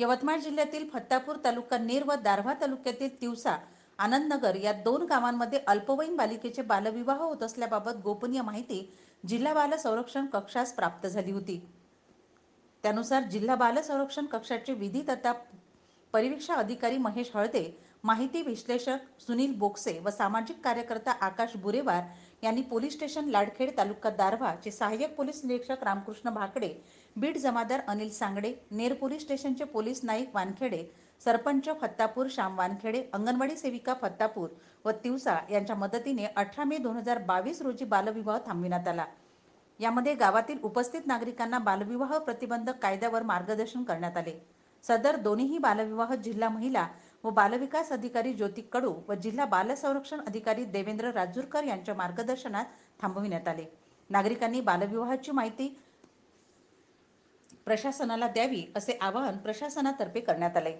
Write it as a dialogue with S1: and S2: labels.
S1: यवतमाळ जिल्ह्यातील फत्तापूर तालुका नेर व दारव्हा तालुक्यातील तिवसा आनंदनगर या दोन गावांमध्ये अल्पवयीन बालिकेचे बालविवाह होत असल्याबाबत गोपनीय माहिती जिल्हा बाल संरक्षण कक्षास प्राप्त झाली होती त्यानुसार जिल्हा बाल संरक्षण कक्षाचे विधी तथा परिवीक्षा अधिकारी महेश हळदे माहिती विश्लेषक सुनील बोक्से व सामाजिक कार्यकर्ता आकाश बुरेवार यांनी पोलीस स्टेशन लाडखेड तालुका चे सहाय्यक पोलीस निरीक्षक रामकृष्ण भाकडे बीड जमादार अनिल सांगडे नेर पोलीस स्टेशनचे पोलीस नाईक वानखेडे सरपंच फत्तापूर श्याम वानखेडे अंगणवाडी सेविका फत्तापूर व तिवसा यांच्या मदतीने अठरा मे दोन हजार बावीस रोजी बालविवाह थांबविण्यात आला यामध्ये गावातील उपस्थित नागरिकांना बालविवाह प्रतिबंधक कायद्यावर मार्गदर्शन करण्यात आले सदर दोन्हीही बालविवाह जिल्हा महिला व बालविकास अधिकारी ज्योती कडू व जिल्हा बालसंरक्षण अधिकारी देवेंद्र राजूरकर यांच्या मार्गदर्शनात थांबविण्यात आले नागरिकांनी बालविवाहाची माहिती प्रशासनाला द्यावी असे आवाहन प्रशासनातर्फे करण्यात आले